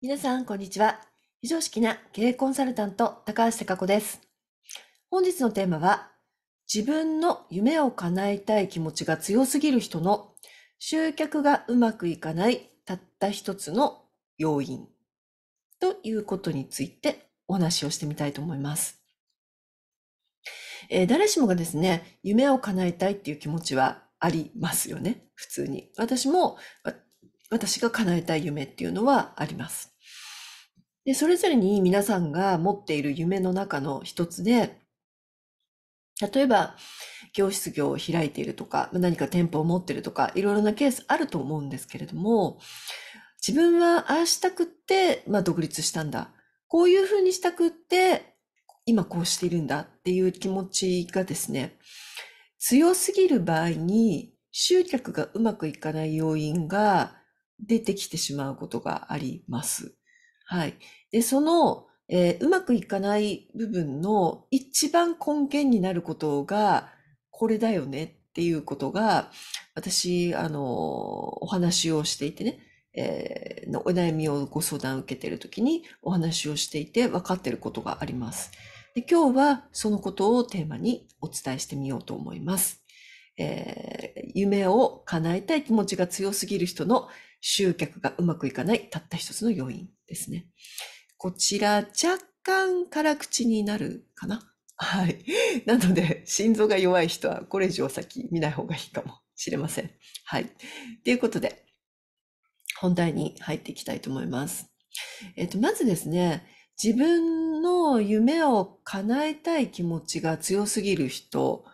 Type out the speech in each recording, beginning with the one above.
皆さん、こんにちは。非常識な経営コンサルタント、高橋貴子です。本日のテーマは、自分の夢を叶えたい気持ちが強すぎる人の集客がうまくいかないたった一つの要因ということについてお話をしてみたいと思います。えー、誰しもがですね、夢を叶えたいっていう気持ちはありますよね、普通に。私も私が叶えたい夢っていうのはあります。で、それぞれに皆さんが持っている夢の中の一つで、例えば、教室業を開いているとか、何か店舗を持ってるとか、いろいろなケースあると思うんですけれども、自分はああしたくって、まあ独立したんだ。こういうふうにしたくって、今こうしているんだっていう気持ちがですね、強すぎる場合に集客がうまくいかない要因が出てきてしまうことがあります。はい。で、その、えー、うまくいかない部分の一番根源になることが、これだよねっていうことが、私、あの、お話をしていてね、えー、のお悩みをご相談受けている時にお話をしていて分かっていることがあります。で今日はそのことをテーマにお伝えしてみようと思います。えー、夢を叶えたい気持ちが強すぎる人の集客がうまくいかないたった一つの要因ですね。こちら若干辛口になるかな。はい。なので、心臓が弱い人はこれ以上先見ない方がいいかもしれません。はい。ということで、本題に入っていきたいと思います。えっと、まずですね、自分の夢を叶えたい気持ちが強すぎる人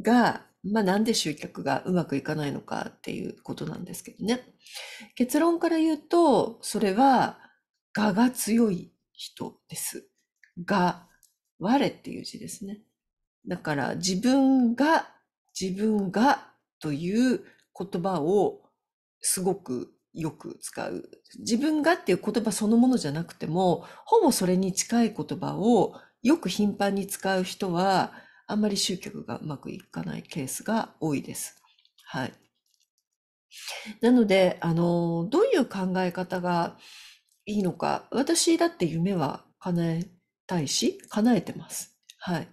がまあ、なんで集客がうまくいかないのかっていうことなんですけどね。結論から言うと、それは、我が強い人です。が、我っていう字ですね。だから自分が、自分がという言葉をすごくよく使う。自分がっていう言葉そのものじゃなくても、ほぼそれに近い言葉をよく頻繁に使う人は、あんまり集客がうまくいかないケースが多いです。はい。なので、あの、どういう考え方がいいのか、私だって夢は叶えたいし、叶えてます。はい。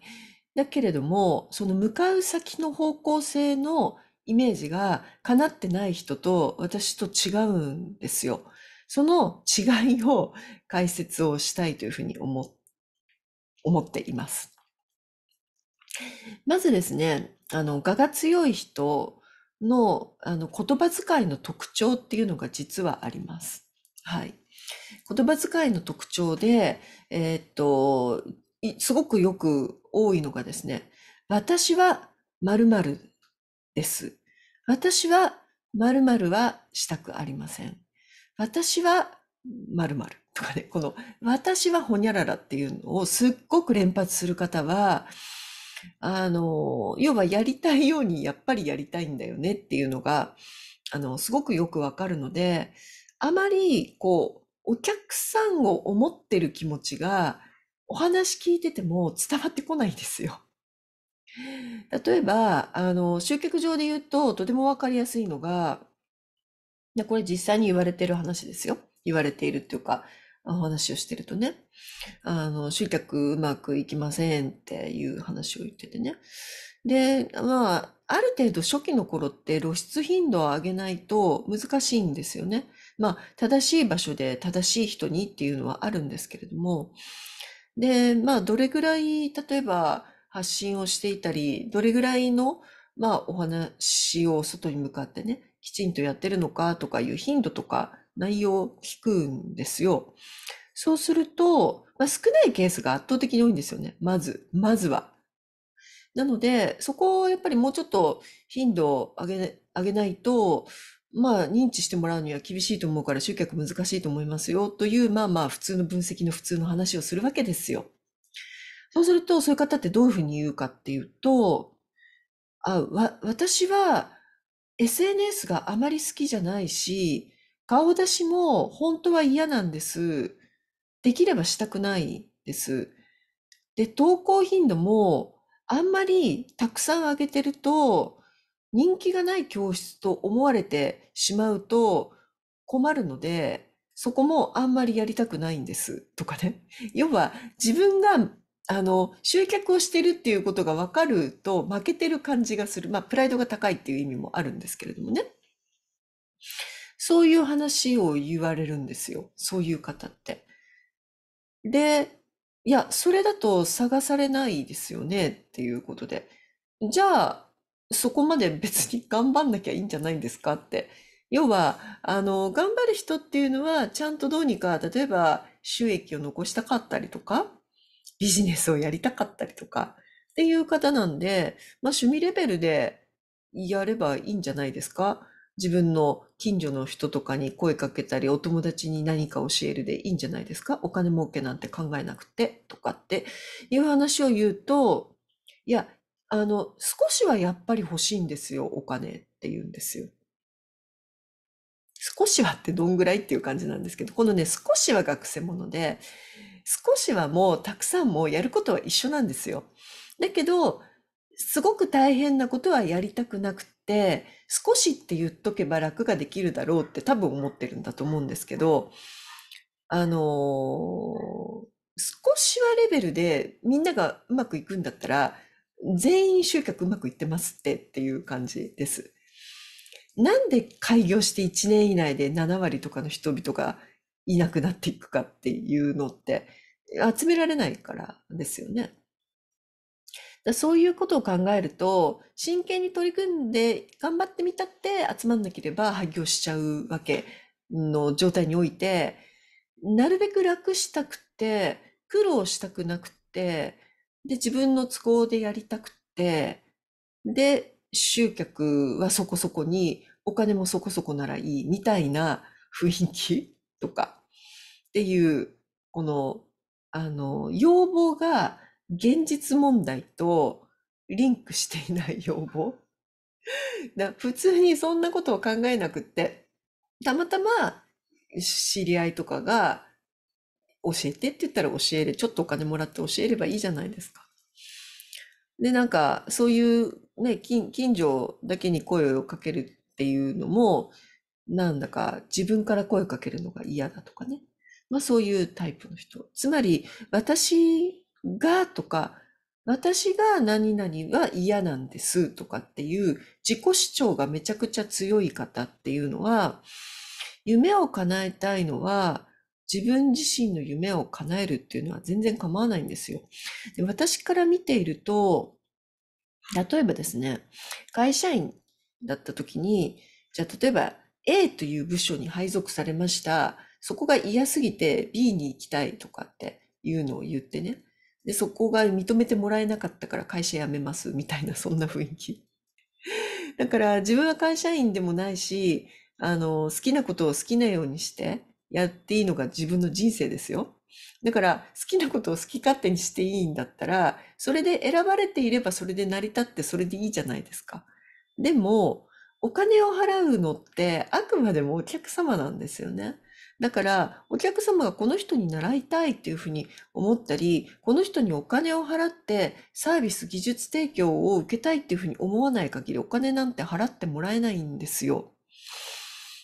だけれども、その向かう先の方向性のイメージが叶ってない人と私と違うんですよ。その違いを解説をしたいというふうに思思っています。まずですね、あの、我が強い人の、あの、言葉遣いの特徴っていうのが実はあります。はい。言葉遣いの特徴で、えー、っと、すごくよく多いのがですね、私は〇〇です。私は〇〇はしたくありません。私は〇〇とかね、この私はほにゃららっていうのをすっごく連発する方は、あの、要はやりたいようにやっぱりやりたいんだよねっていうのが、あの、すごくよくわかるので、あまり、こう、お客さんを思ってる気持ちが、お話聞いてても伝わってこないんですよ。例えば、あの、集客上で言うと、とてもわかりやすいのが、これ実際に言われてる話ですよ。言われているっていうか、お話をしてるとね、あの、集客うまくいきませんっていう話を言っててね。で、まあ、ある程度初期の頃って露出頻度を上げないと難しいんですよね。まあ、正しい場所で正しい人にっていうのはあるんですけれども。で、まあ、どれぐらい、例えば発信をしていたり、どれぐらいの、まあ、お話を外に向かってね、きちんとやってるのかとかいう頻度とか内容を聞くんですよ。そうすると、まあ、少ないケースが圧倒的に多いんですよね。まず、まずは。なので、そこをやっぱりもうちょっと頻度を上げ上げないと、まあ、認知してもらうには厳しいと思うから集客難しいと思いますよという、まあまあ、普通の分析の普通の話をするわけですよ。そうすると、そういう方ってどういうふうに言うかっていうと、あ、わ、私は SNS があまり好きじゃないし、顔出しも本当は嫌なんです。できればしたくないです。で、投稿頻度もあんまりたくさん上げてると人気がない教室と思われてしまうと困るので、そこもあんまりやりたくないんですとかね。要は自分があの集客をしてるっていうことが分かると負けてる感じがする。まあプライドが高いっていう意味もあるんですけれどもね。そういう話を言われるんですよ。そういう方って。で、いや、それだと探されないですよねっていうことで。じゃあ、そこまで別に頑張んなきゃいいんじゃないんですかって。要は、あの、頑張る人っていうのは、ちゃんとどうにか、例えば収益を残したかったりとか、ビジネスをやりたかったりとか、っていう方なんで、まあ趣味レベルでやればいいんじゃないですか。自分の近所の人とかに声かけたり、お友達に何か教えるでいいんじゃないですかお金儲けなんて考えなくて、とかっていう話を言うと、いや、あの、少しはやっぱり欲しいんですよ、お金って言うんですよ。少しはってどんぐらいっていう感じなんですけど、このね、少しは学生もので、少しはもうたくさんもうやることは一緒なんですよ。だけど、すごく大変なことはやりたくなくって少しって言っとけば楽ができるだろうって多分思ってるんだと思うんですけど、あのー、少しはレベルでみんながうまくいくんだったら、全員集客うまくいってますってっていう感じです。なんで開業して1年以内で7割とかの人々がいなくなっていくかっていうのって集められないからですよね。だそういうことを考えると、真剣に取り組んで頑張ってみたって集まんなければ廃業しちゃうわけの状態において、なるべく楽したくて、苦労したくなくて、で、自分の都合でやりたくて、で、集客はそこそこに、お金もそこそこならいい、みたいな雰囲気 とか、っていう、この、あの、要望が現実問題とリンクしていない要望。だ 普通にそんなことを考えなくって、たまたま知り合いとかが教えてって言ったら教える。ちょっとお金もらって教えればいいじゃないですか。で、なんか、そういうね、近所だけに声をかけるっていうのも、なんだか自分から声をかけるのが嫌だとかね。まあそういうタイプの人。つまり、私がとか、私が何々は嫌なんですとかっていう自己主張がめちゃくちゃ強い方っていうのは、夢を叶えたいのは自分自身の夢を叶えるっていうのは全然構わないんですよ。で私から見ていると、例えばですね、会社員だった時に、じゃあ例えば A という部署に配属されました。そこが嫌すぎて B に行きたいとかっていうのを言ってね。で、そこが認めてもらえなかったから会社辞めますみたいな、そんな雰囲気。だから自分は会社員でもないし、あの、好きなことを好きなようにしてやっていいのが自分の人生ですよ。だから好きなことを好き勝手にしていいんだったら、それで選ばれていればそれで成り立ってそれでいいじゃないですか。でも、お金を払うのってあくまでもお客様なんですよね。だから、お客様がこの人に習いたいっていうふうに思ったり、この人にお金を払ってサービス技術提供を受けたいっていうふうに思わない限りお金なんて払ってもらえないんですよ。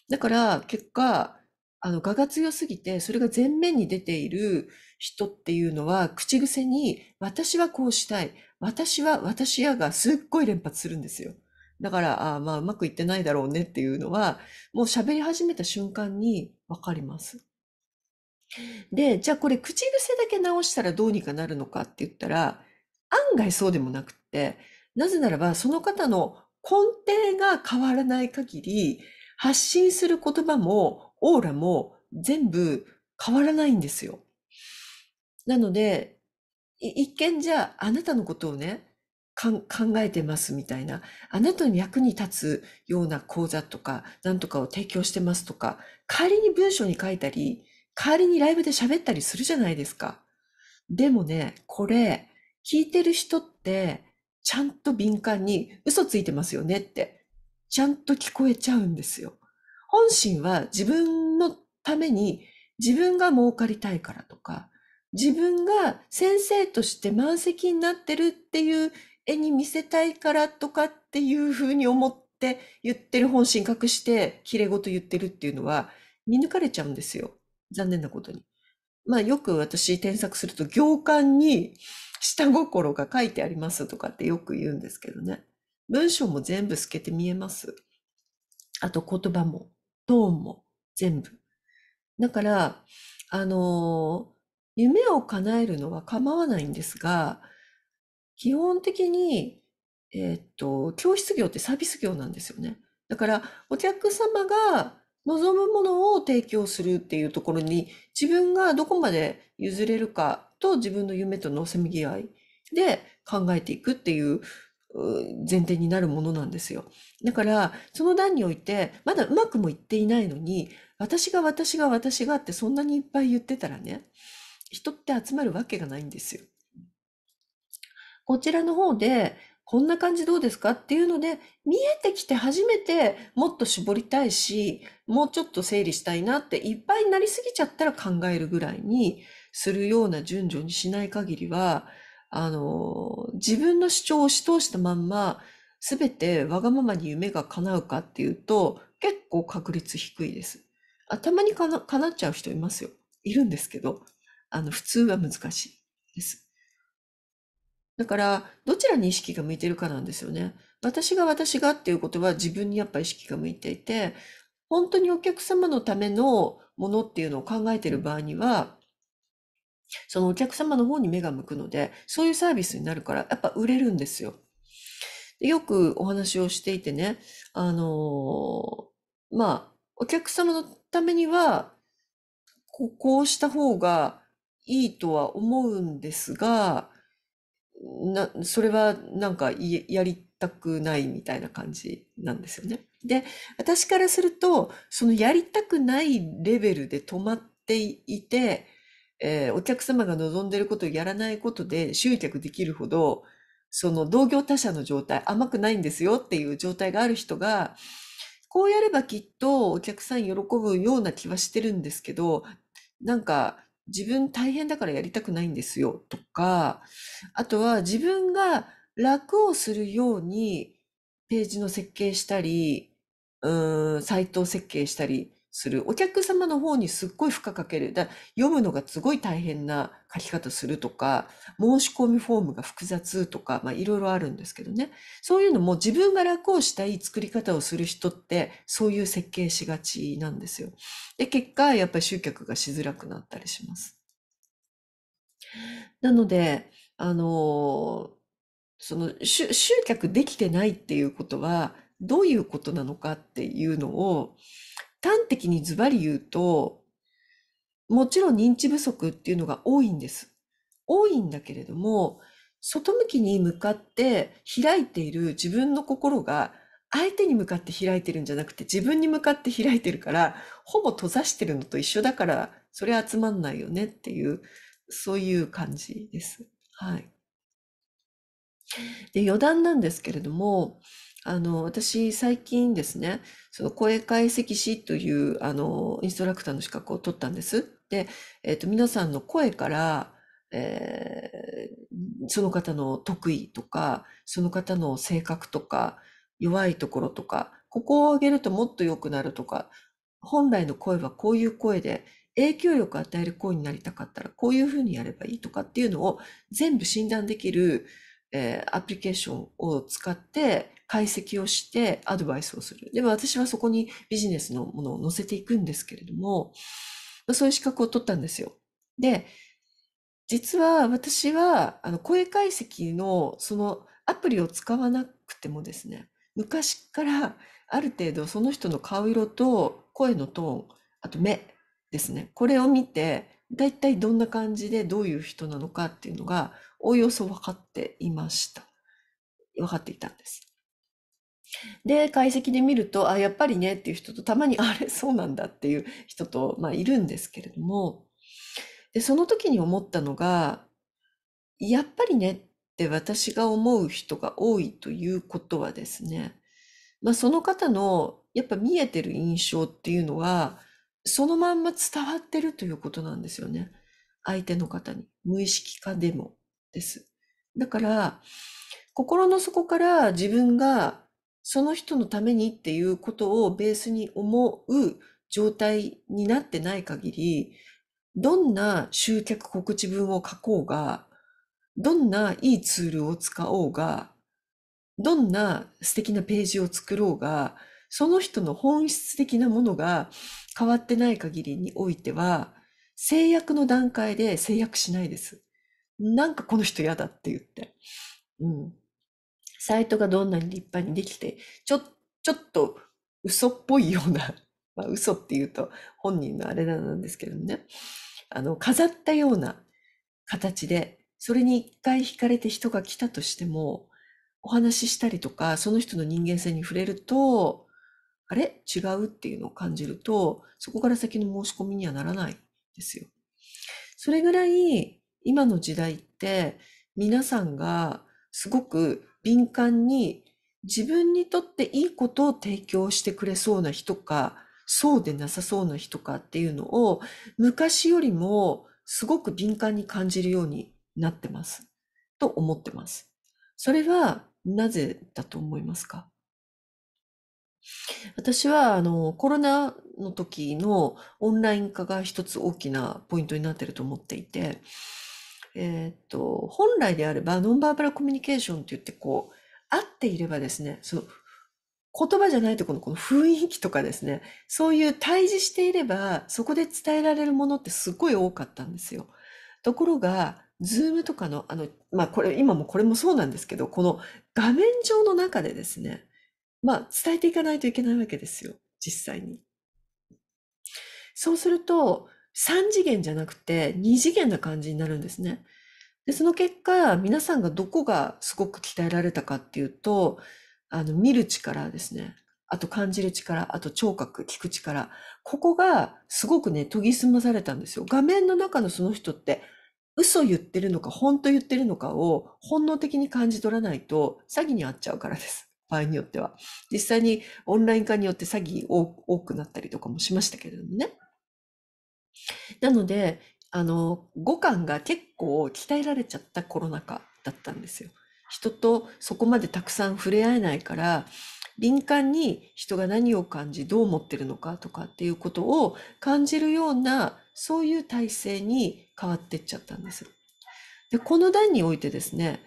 だから、結果、あの、我が強すぎて、それが前面に出ている人っていうのは、口癖に、私はこうしたい。私は、私やがすっごい連発するんですよ。だから、あまあ、うまくいってないだろうねっていうのは、もう喋り始めた瞬間に、わかります。で、じゃあこれ口癖だけ直したらどうにかなるのかって言ったら、案外そうでもなくって、なぜならばその方の根底が変わらない限り、発信する言葉もオーラも全部変わらないんですよ。なので、一見じゃああなたのことをね、考えてますみたいな、あなたの役に立つような講座とか、なんとかを提供してますとか、代わりに文章に書いたり、代わりにライブで喋ったりするじゃないですか。でもね、これ、聞いてる人って、ちゃんと敏感に嘘ついてますよねって、ちゃんと聞こえちゃうんですよ。本心は自分のために、自分が儲かりたいからとか、自分が先生として満席になってるっていう絵に見せたいからとかっていうふうに思って言ってる本心隠して綺麗事言ってるっていうのは見抜かれちゃうんですよ。残念なことに。まあよく私添削すると行間に下心が書いてありますとかってよく言うんですけどね。文章も全部透けて見えます。あと言葉も、トーンも全部。だから、あのー、夢を叶えるのは構わないんですが、基本的に、えー、っと、教室業ってサービス業なんですよね。だから、お客様が望むものを提供するっていうところに、自分がどこまで譲れるかと自分の夢とのせめぎ合いで考えていくっていう前提になるものなんですよ。だから、その段において、まだうまくもいっていないのに、私が私が私がってそんなにいっぱい言ってたらね、人って集まるわけがないんですよ。こちらの方で、こんな感じどうですかっていうので、見えてきて初めてもっと絞りたいし、もうちょっと整理したいなっていっぱいになりすぎちゃったら考えるぐらいにするような順序にしない限りは、あの、自分の主張を押し通したまんま、すべてわがままに夢が叶うかっていうと、結構確率低いです。頭にかな叶っちゃう人いますよ。いるんですけど、あの、普通は難しいです。だから、どちらに意識が向いてるかなんですよね。私が私がっていうことは自分にやっぱ意識が向いていて、本当にお客様のためのものっていうのを考えている場合には、そのお客様の方に目が向くので、そういうサービスになるから、やっぱ売れるんですよ。でよくお話をしていてね、あのー、まあ、お客様のためには、こうした方がいいとは思うんですが、なそれはなんかやりたくないみたいな感じなんですよね。で私からするとそのやりたくないレベルで止まっていて、えお客様が望んでることをやらないことで集客できるほどその同業他社の状態甘くないんですよっていう状態がある人がこうやればきっとお客さん喜ぶような気はしてるんですけどなんか自分大変だからやりたくないんですよとか、あとは自分が楽をするようにページの設計したり、うん、サイトを設計したりする。お客様の方にすっごい負荷かける。だ読むのがすごい大変な書き方するとか、申し込みフォームが複雑とか、まあいろいろあるんですけどね。そういうのも自分が楽をしたい作り方をする人って、そういう設計しがちなんですよ。で、結果、やっぱり集客がしづらくなったりします。なので、あのその集客できてないっていうことはどういうことなのかっていうのを端的にズバリ言うと、もちろん認知不足っていうのが多いんです。多いんだけれども、外向きに向かって開いている自分の心が相手に向かって開いてるんじゃなくて自分に向かって開いてるからほぼ閉ざしてるのと一緒だからそれ集まんないよねっていうそういう感じです。はい。で余談なんですけれどもあの、私、最近ですね、その声解析師という、あの、インストラクターの資格を取ったんです。で、えっ、と、皆さんの声から、えー、その方の得意とか、その方の性格とか、弱いところとか、ここを上げるともっと良くなるとか、本来の声はこういう声で、影響力を与える声になりたかったら、こういうふうにやればいいとかっていうのを全部診断できる、えー、アプリケーションを使って、解析をしてアドバイスをする。でも私はそこにビジネスのものを載せていくんですけれども、そういう資格を取ったんですよ。で、実は私はあの声解析のそのアプリを使わなくてもですね、昔からある程度その人の顔色と声のトーン、あと目ですね、これを見て、大体どんな感じでどういう人なのかっていうのがおおよそ分かっていました。分かっていたんです。で解析で見るとあやっぱりねっていう人とたまにあれそうなんだっていう人と、まあ、いるんですけれどもでその時に思ったのがやっぱりねって私が思う人が多いということはですね、まあ、その方のやっぱ見えてる印象っていうのはそのまんま伝わってるということなんですよね相手の方に無意識化でもですだから心の底から自分がその人のためにっていうことをベースに思う状態になってない限り、どんな集客告知文を書こうが、どんないいツールを使おうが、どんな素敵なページを作ろうが、その人の本質的なものが変わってない限りにおいては、制約の段階で制約しないです。なんかこの人嫌だって言って。うん。サイトがどんなに立派にできて、ちょ、ちょっと嘘っぽいような、まあ、嘘っていうと本人のあれなんですけどね、あの、飾ったような形で、それに一回惹かれて人が来たとしても、お話ししたりとか、その人の人間性に触れると、あれ違うっていうのを感じると、そこから先の申し込みにはならないですよ。それぐらい今の時代って皆さんがすごく敏感に自分にとっていいことを提供してくれそうな人か、そうでなさそうな人かっていうのを昔よりもすごく敏感に感じるようになってます。と思ってます。それはなぜだと思いますか私はあのコロナの時のオンライン化が一つ大きなポイントになっていると思っていて、えー、っと、本来であれば、ノンバーバルコミュニケーションって言って、こう、合っていればですね、その、言葉じゃないとこのこの雰囲気とかですね、そういう対峙していれば、そこで伝えられるものってすごい多かったんですよ。ところが、ズームとかの、あの、まあ、これ、今もこれもそうなんですけど、この画面上の中でですね、まあ、伝えていかないといけないわけですよ、実際に。そうすると、3次元じゃなくて2次元な感じになるんですね。でその結果皆さんがどこがすごく鍛えられたかっていうとあの見る力ですねあと感じる力あと聴覚聞く力ここがすごくね研ぎ澄まされたんですよ。画面の中のその人って嘘言ってるのか本当言ってるのかを本能的に感じ取らないと詐欺に遭っちゃうからです。場合によっては。実際にオンライン化によって詐欺多くなったりとかもしましたけれどもね。なので、あの、五感が結構鍛えられちゃったコロナ禍だったんですよ。人とそこまでたくさん触れ合えないから、敏感に人が何を感じ、どう思ってるのかとかっていうことを感じるような、そういう体制に変わってっちゃったんです。で、この段においてですね、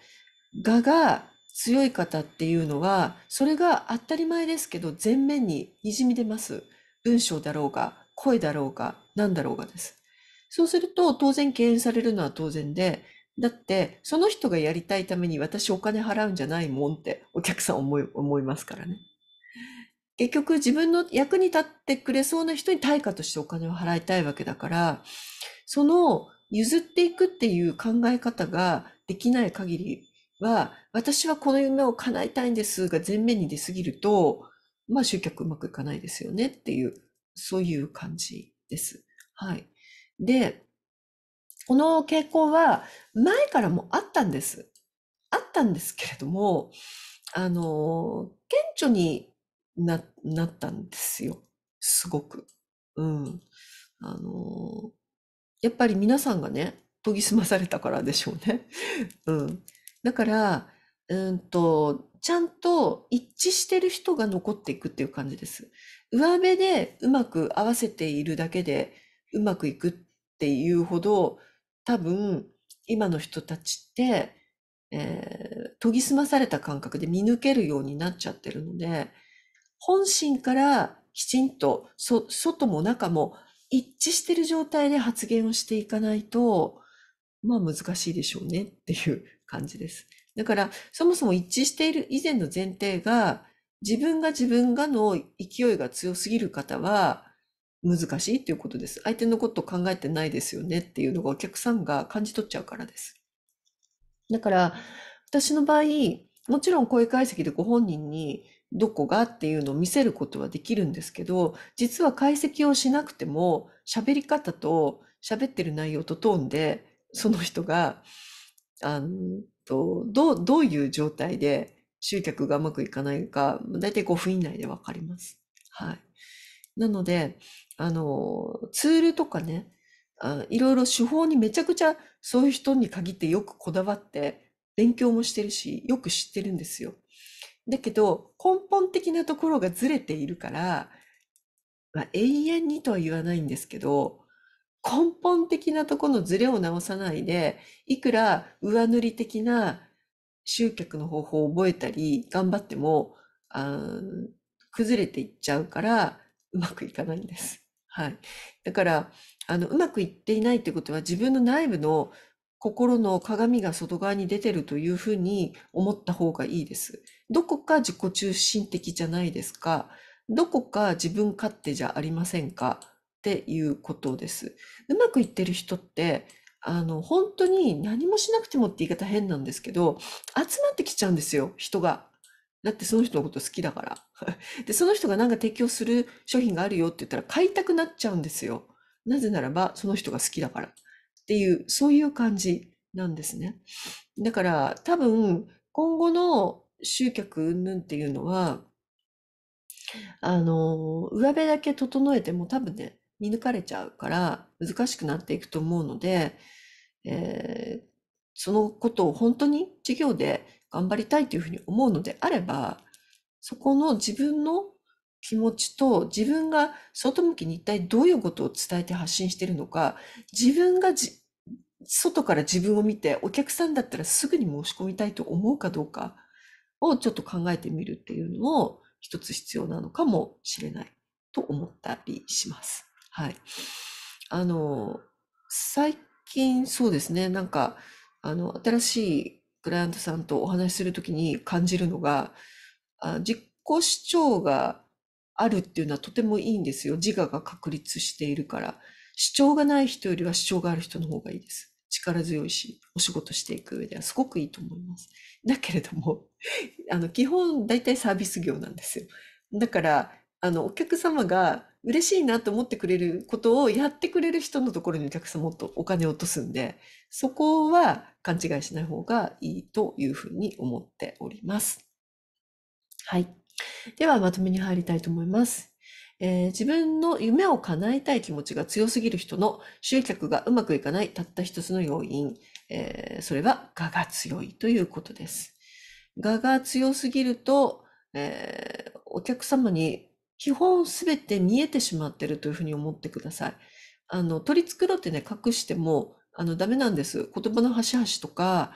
我が強い方っていうのは、それが当たり前ですけど、前面ににじみ出ます。文章だろうが、声だろうが、何だろうがです。そうすると当然敬遠されるのは当然で、だってその人がやりたいために私お金払うんじゃないもんってお客さん思い思いますからね。結局自分の役に立ってくれそうな人に対価としてお金を払いたいわけだから、その譲っていくっていう考え方ができない限りは、私はこの夢を叶えたいんですが前面に出すぎると、まあ集客うまくいかないですよねっていう、そういう感じです。はい。で、この傾向は前からもあったんです。あったんですけれども、あの、顕著にななったんですよ。すごく。うん。あの、やっぱり皆さんがね、研ぎ澄まされたからでしょうね。うん。だから、うんと、ちゃんと一致してる人が残っていくっていう感じです。上辺でうまく合わせているだけでうまくいくっていうほど多分今の人たちって、えー、研ぎ澄まされた感覚で見抜けるようになっちゃってるので本心からきちんと外も中も一致してる状態で発言をしていかないとまあ難しいでしょうねっていう感じです。だから、そもそも一致している以前の前提が、自分が自分がの勢いが強すぎる方は、難しいっていうことです。相手のこと考えてないですよねっていうのがお客さんが感じ取っちゃうからです。だから、私の場合、もちろん声解析でご本人にどこがっていうのを見せることはできるんですけど、実は解析をしなくても、喋り方と喋ってる内容とトーンで、その人が、あの、と、どう、どういう状態で集客がうまくいかないか、だいたい5分以内でわかります。はい。なので、あの、ツールとかね、いろいろ手法にめちゃくちゃそういう人に限ってよくこだわって勉強もしてるし、よく知ってるんですよ。だけど、根本的なところがずれているから、まあ、永遠にとは言わないんですけど、根本的なとこのズレを直さないで、いくら上塗り的な集客の方法を覚えたり、頑張っても、あ崩れていっちゃうから、うまくいかないんです。はい。だから、あの、うまくいっていないってことは自分の内部の心の鏡が外側に出てるというふうに思った方がいいです。どこか自己中心的じゃないですか。どこか自分勝手じゃありませんか。っていうことです。うまくいってる人って、あの、本当に何もしなくてもって言い方変なんですけど、集まってきちゃうんですよ、人が。だってその人のこと好きだから。で、その人がなんか提供する商品があるよって言ったら買いたくなっちゃうんですよ。なぜならば、その人が好きだから。っていう、そういう感じなんですね。だから、多分、今後の集客ぬんっていうのは、あの、上辺だけ整えても多分ね、見抜かれちゃうから難しくなっていくと思うので、えー、そのことを本当に授業で頑張りたいというふうに思うのであれば、そこの自分の気持ちと自分が外向きに一体どういうことを伝えて発信してるのか、自分がじ外から自分を見てお客さんだったらすぐに申し込みたいと思うかどうかをちょっと考えてみるっていうのも一つ必要なのかもしれないと思ったりします。はい。あの、最近そうですね、なんか、あの、新しいクライアントさんとお話しするときに感じるのが、あ実行主張があるっていうのはとてもいいんですよ。自我が確立しているから。主張がない人よりは主張がある人の方がいいです。力強いし、お仕事していく上ではすごくいいと思います。だけれども、あの、基本大体サービス業なんですよ。だから、あの、お客様が嬉しいなと思ってくれることをやってくれる人のところにお客さんもっとお金を落とすんで、そこは勘違いしない方がいいというふうに思っております。はい。ではまとめに入りたいと思います。えー、自分の夢を叶えたい気持ちが強すぎる人の集客がうまくいかないたった一つの要因、えー、それは我が強いということです。我が強すぎると、えー、お客様に基本すべて見えてしまってるというふうに思ってください。あの、取り繕ってね、隠しても、あの、ダメなんです。言葉の端々とか、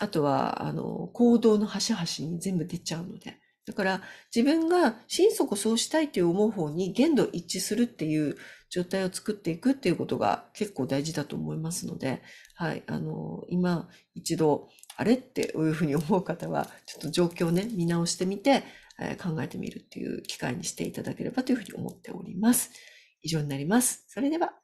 あとは、あの、行動の端々に全部出ちゃうので。だから、自分が心底そうしたいという思う方に限度一致するっていう状態を作っていくっていうことが結構大事だと思いますので、はい、あの、今一度、あれっていうふうに思う方は、ちょっと状況をね、見直してみて、え考えてみるっていう機会にしていただければというふうに思っております。以上になります。それでは。